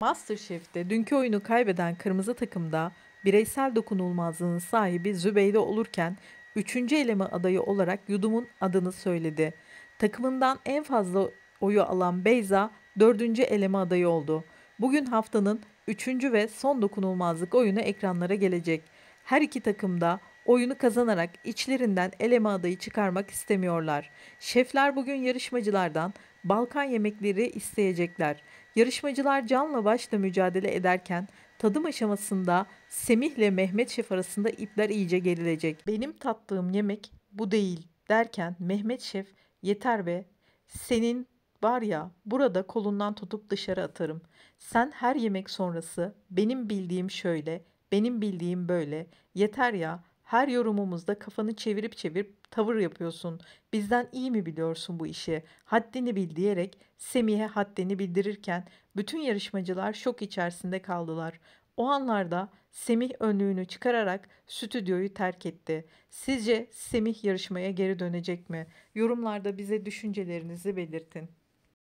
Masterchef'te dünkü oyunu kaybeden kırmızı takımda bireysel dokunulmazlığın sahibi Zübeyde olurken 3. eleme adayı olarak Yudum'un adını söyledi. Takımından en fazla oyu alan Beyza 4. eleme adayı oldu. Bugün haftanın 3. ve son dokunulmazlık oyunu ekranlara gelecek. Her iki takımda Oyunu kazanarak içlerinden eleme adayı çıkarmak istemiyorlar. Şefler bugün yarışmacılardan Balkan yemekleri isteyecekler. Yarışmacılar canla başla mücadele ederken tadım aşamasında Semih ile Mehmet Şef arasında ipler iyice gerilecek. Benim tattığım yemek bu değil derken Mehmet Şef yeter be senin var ya burada kolundan tutup dışarı atarım. Sen her yemek sonrası benim bildiğim şöyle, benim bildiğim böyle. Yeter ya her yorumumuzda kafanı çevirip çevirip tavır yapıyorsun. Bizden iyi mi biliyorsun bu işi? Haddini bil diyerek Semih'e haddini bildirirken bütün yarışmacılar şok içerisinde kaldılar. O anlarda Semih önlüğünü çıkararak stüdyoyu terk etti. Sizce Semih yarışmaya geri dönecek mi? Yorumlarda bize düşüncelerinizi belirtin.